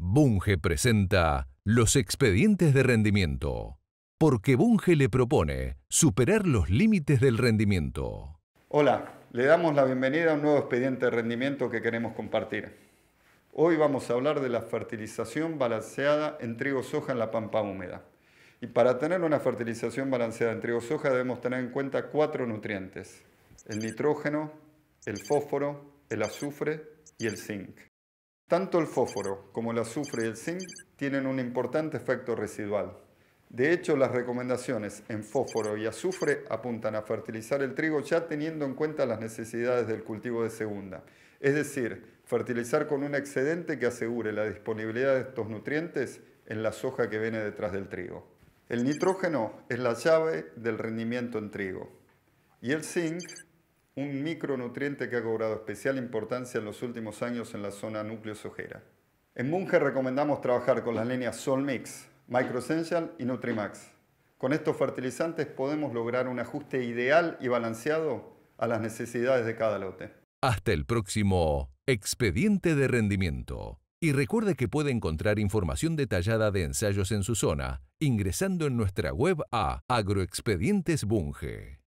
Bunge presenta los expedientes de rendimiento, porque Bunge le propone superar los límites del rendimiento. Hola, le damos la bienvenida a un nuevo expediente de rendimiento que queremos compartir. Hoy vamos a hablar de la fertilización balanceada en trigo soja en la pampa húmeda. Y para tener una fertilización balanceada en trigo soja debemos tener en cuenta cuatro nutrientes, el nitrógeno, el fósforo, el azufre y el zinc. Tanto el fósforo como el azufre y el zinc tienen un importante efecto residual. De hecho, las recomendaciones en fósforo y azufre apuntan a fertilizar el trigo ya teniendo en cuenta las necesidades del cultivo de segunda, es decir, fertilizar con un excedente que asegure la disponibilidad de estos nutrientes en la soja que viene detrás del trigo. El nitrógeno es la llave del rendimiento en trigo y el zinc un micronutriente que ha cobrado especial importancia en los últimos años en la zona núcleo-sojera. En Bunge recomendamos trabajar con las líneas Solmix, Microessential y Nutrimax. Con estos fertilizantes podemos lograr un ajuste ideal y balanceado a las necesidades de cada lote. Hasta el próximo Expediente de Rendimiento. Y recuerde que puede encontrar información detallada de ensayos en su zona ingresando en nuestra web a Agroexpedientes Bunge.